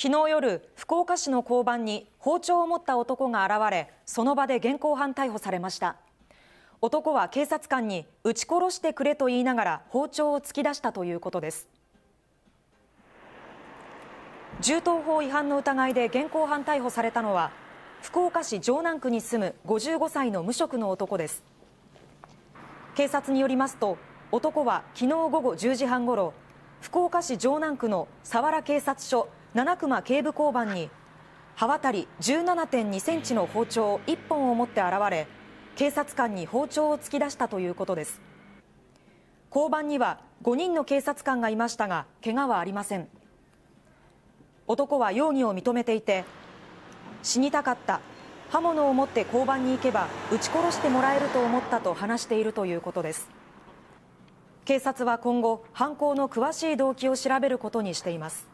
昨日夜、福岡市の交番に包丁を持った男が現れ、その場で現行犯逮捕されました。男は警察官に撃ち殺してくれと言いながら包丁を突き出したということです。銃刀法違反の疑いで現行犯逮捕されたのは福岡市城南区に住む55歳の無職の男です警察によりますと男は昨日午後10時半ごろ福岡市城南区の佐原警察署七熊警部交番に刃渡り17.2センチの包丁1本を持って現れ警察官に包丁を突き出したということです交番には5人の警察官がいましたが怪我はありません男は容疑を認めていて死にたかった刃物を持って交番に行けば撃ち殺してもらえると思ったと話しているということです警察は今後犯行の詳しい動機を調べることにしています